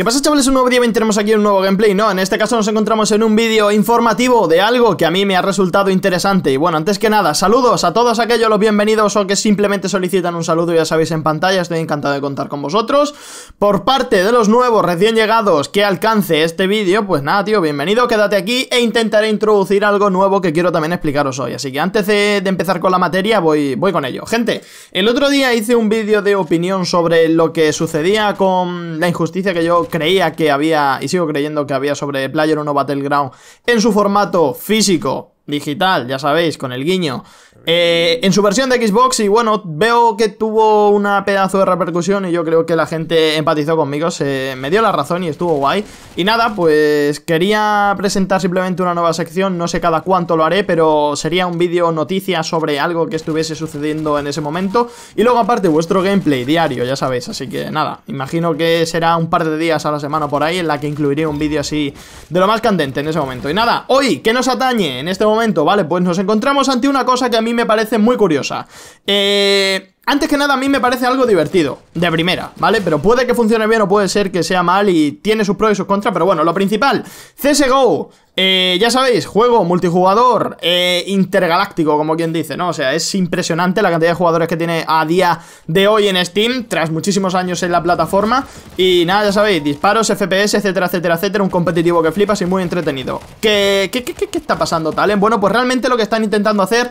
¿Qué pasa chavales? Un nuevo día y tenemos aquí un nuevo gameplay, ¿no? En este caso nos encontramos en un vídeo informativo de algo que a mí me ha resultado interesante Y bueno, antes que nada, saludos a todos aquellos los bienvenidos o que simplemente solicitan un saludo, ya sabéis en pantalla, estoy encantado de contar con vosotros Por parte de los nuevos recién llegados que alcance este vídeo, pues nada tío, bienvenido, quédate aquí e intentaré introducir algo nuevo que quiero también explicaros hoy Así que antes de, de empezar con la materia, voy, voy con ello Gente, el otro día hice un vídeo de opinión sobre lo que sucedía con la injusticia que yo creía que había, y sigo creyendo que había sobre Player 1 Battleground en su formato físico, digital, ya sabéis, con el guiño eh, en su versión de Xbox, y bueno, veo que tuvo una pedazo de repercusión y yo creo que la gente empatizó conmigo, se me dio la razón y estuvo guay. Y nada, pues quería presentar simplemente una nueva sección, no sé cada cuánto lo haré, pero sería un vídeo noticia sobre algo que estuviese sucediendo en ese momento. Y luego aparte vuestro gameplay diario, ya sabéis, así que nada, imagino que será un par de días a la semana por ahí en la que incluiré un vídeo así de lo más candente en ese momento. Y nada, hoy, que nos atañe en este momento? Vale, pues nos encontramos ante una cosa que a mí me parece muy curiosa. Eh, antes que nada, a mí me parece algo divertido, de primera, ¿vale? Pero puede que funcione bien o puede ser que sea mal y tiene sus pros y sus contras, pero bueno, lo principal, CSGO, eh, ya sabéis, juego multijugador, eh, intergaláctico, como quien dice, ¿no? O sea, es impresionante la cantidad de jugadores que tiene a día de hoy en Steam, tras muchísimos años en la plataforma, y nada, ya sabéis, disparos, FPS, etcétera, etcétera, etcétera, un competitivo que flipas y muy entretenido. ¿Qué, qué, qué, qué está pasando, Talen? Bueno, pues realmente lo que están intentando hacer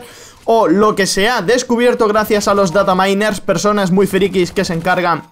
o lo que se ha descubierto gracias a los dataminers, personas muy frikis que se encargan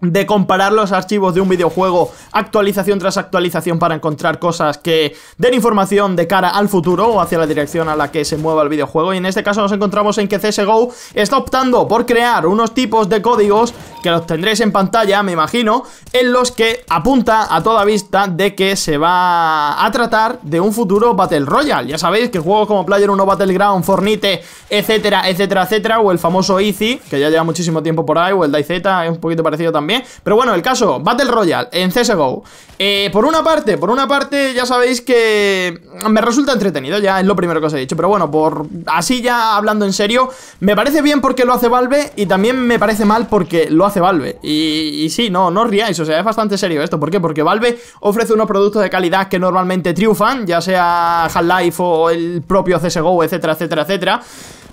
de comparar los archivos de un videojuego actualización tras actualización para encontrar cosas que den información de cara al futuro o hacia la dirección a la que se mueva el videojuego y en este caso nos encontramos en que CSGO está optando por crear unos tipos de códigos que los tendréis en pantalla me imagino en los que apunta a toda vista de que se va a tratar de un futuro Battle Royale ya sabéis que juegos como Player 1 Battleground Fornite etcétera etcétera etcétera o el famoso Easy que ya lleva muchísimo tiempo por ahí o el DayZ es un poquito parecido también pero bueno, el caso, Battle Royale en CSGO. Eh, por una parte, por una parte, ya sabéis que me resulta entretenido, ya es lo primero que os he dicho. Pero bueno, por así ya hablando en serio, me parece bien porque lo hace Valve y también me parece mal porque lo hace Valve. Y, y sí, no, no os riáis, o sea, es bastante serio esto. ¿Por qué? Porque Valve ofrece unos productos de calidad que normalmente triunfan, ya sea Half-Life o el propio CSGO, etcétera, etcétera, etcétera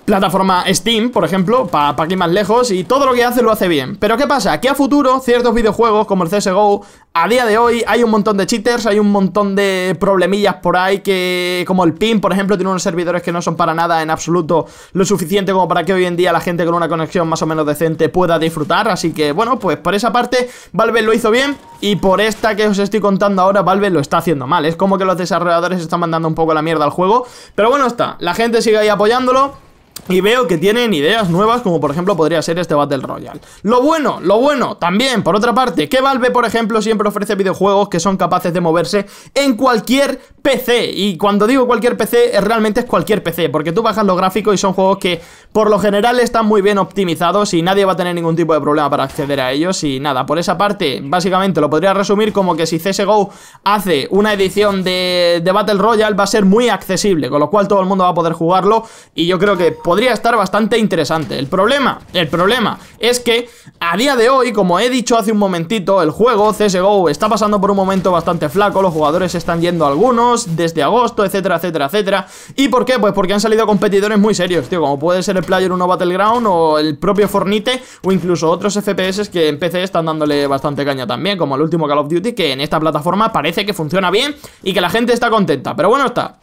plataforma Steam, por ejemplo, para aquí más lejos, y todo lo que hace lo hace bien. Pero ¿qué pasa? Que a futuro ciertos videojuegos como el CSGO, a día de hoy hay un montón de cheaters, hay un montón de problemillas por ahí que, como el PIN, por ejemplo, tiene unos servidores que no son para nada en absoluto lo suficiente como para que hoy en día la gente con una conexión más o menos decente pueda disfrutar. Así que, bueno, pues por esa parte Valve lo hizo bien y por esta que os estoy contando ahora Valve lo está haciendo mal. Es como que los desarrolladores están mandando un poco la mierda al juego, pero bueno está, la gente sigue ahí apoyándolo. Y veo que tienen ideas nuevas como por ejemplo podría ser este Battle Royale. Lo bueno, lo bueno, también por otra parte, que Valve por ejemplo siempre ofrece videojuegos que son capaces de moverse en cualquier PC. Y cuando digo cualquier PC, realmente es cualquier PC, porque tú bajas los gráficos y son juegos que por lo general están muy bien optimizados y nadie va a tener ningún tipo de problema para acceder a ellos. Y nada, por esa parte, básicamente lo podría resumir como que si CSGO hace una edición de, Battle Royale, va a ser muy accesible, con lo cual todo el mundo va a poder jugarlo. Y yo creo que podría estar bastante interesante. El problema, el problema es que a día de hoy, como he dicho hace un momentito, el juego CSGO está pasando por un momento bastante flaco, los jugadores están yendo algunos desde agosto, etcétera, etcétera, etcétera. ¿Y por qué? Pues porque han salido competidores muy serios, tío, como puede ser el Player 1 Battleground o el propio Fornite o incluso otros FPS que en PC están dándole bastante caña también, como el último Call of Duty, que en esta plataforma parece que funciona bien y que la gente está contenta. Pero bueno, está.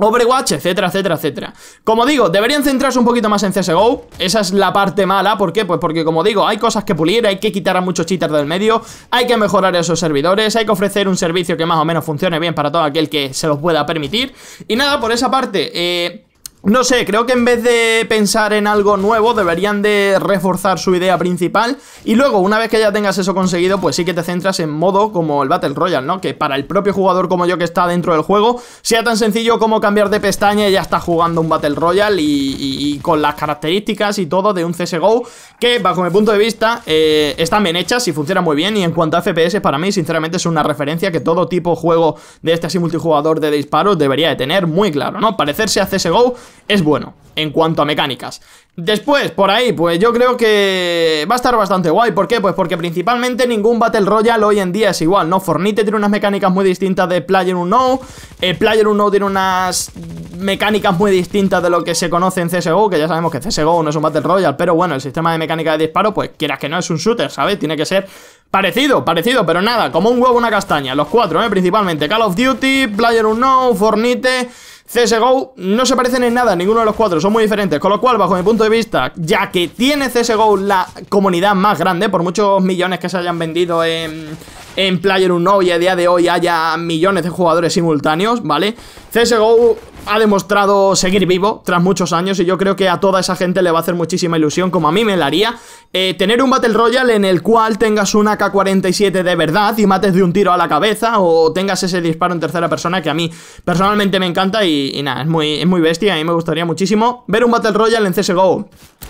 Overwatch, etcétera, etcétera, etcétera Como digo, deberían centrarse un poquito más en CSGO Esa es la parte mala, ¿por qué? Pues porque como digo, hay cosas que pulir, hay que quitar a muchos cheaters del medio Hay que mejorar esos servidores, hay que ofrecer un servicio que más o menos funcione bien para todo aquel que se los pueda permitir Y nada, por esa parte, eh... No sé, creo que en vez de pensar en algo nuevo deberían de reforzar su idea principal y luego una vez que ya tengas eso conseguido pues sí que te centras en modo como el Battle Royale, ¿no? Que para el propio jugador como yo que está dentro del juego sea tan sencillo como cambiar de pestaña y ya está jugando un Battle Royale y, con las características y todo de un CSGO que bajo mi punto de vista eh, están bien hechas y funcionan muy bien y en cuanto a FPS para mí sinceramente es una referencia que todo tipo de juego de este así multijugador de disparos debería de tener muy claro, ¿no? Parecerse a CSGO es bueno en cuanto a mecánicas. Después, por ahí, pues yo creo que va a estar bastante guay. ¿Por qué? Pues porque principalmente ningún Battle Royale hoy en día es igual, ¿no? Fornite tiene unas mecánicas muy distintas de Player 1 eh, Player tiene unas mecánicas muy distintas de lo que se conoce en CSGO, que ya sabemos que CSGO no es un Battle Royale, pero bueno, el sistema de mecánica de disparo, pues quieras que no, es un shooter, ¿sabes? Tiene que ser Parecido, parecido, pero nada, como un huevo, una castaña. Los cuatro, ¿eh? principalmente Call of Duty, Player Unknown, Fornite CSGO no se parecen en nada, ninguno de los cuatro, son muy diferentes, con lo cual, bajo mi punto de vista, ya que tiene CSGO la comunidad más grande, por muchos millones que se hayan vendido en, en Player y a día de hoy haya millones de jugadores simultáneos, ¿vale? CSGO ha demostrado seguir vivo tras muchos años y yo creo que a toda esa gente le va a hacer muchísima ilusión, como a mí me la haría, eh, tener un Battle Royale en el cual tengas una K-47 de verdad y mates de un tiro a la cabeza o tengas ese disparo en tercera persona que a mí personalmente me encanta y, nada, es muy, es muy bestia, a mí me gustaría muchísimo ver un Battle Royale en CSGO.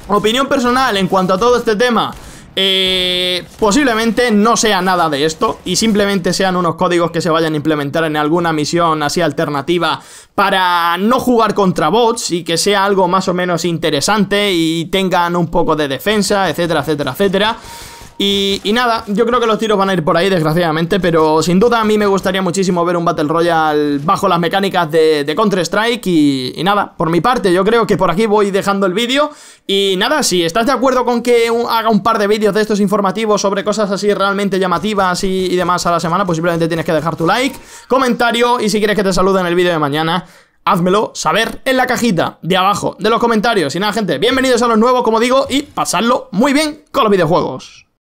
Opinión personal en cuanto a todo este tema... Eh, posiblemente no sea nada de esto y simplemente sean unos códigos que se vayan a implementar en alguna misión así alternativa para no jugar contra bots y que sea algo más o menos interesante y tengan un poco de defensa, etcétera, etcétera, etcétera. Y, nada, yo creo que los tiros van a ir por ahí, desgraciadamente, pero sin duda a mí me gustaría muchísimo ver un Battle Royale bajo las mecánicas de, Counter-Strike y, nada, por mi parte, yo creo que por aquí voy dejando el vídeo y nada, si estás de acuerdo con que haga un par de vídeos de estos informativos sobre cosas así realmente llamativas y, y demás a la semana, pues simplemente tienes que dejar tu like, comentario y si quieres que te salude en el vídeo de mañana, házmelo saber en la cajita de abajo de los comentarios. Y nada, gente, bienvenidos a los nuevos, como digo, y pasadlo muy bien con los videojuegos.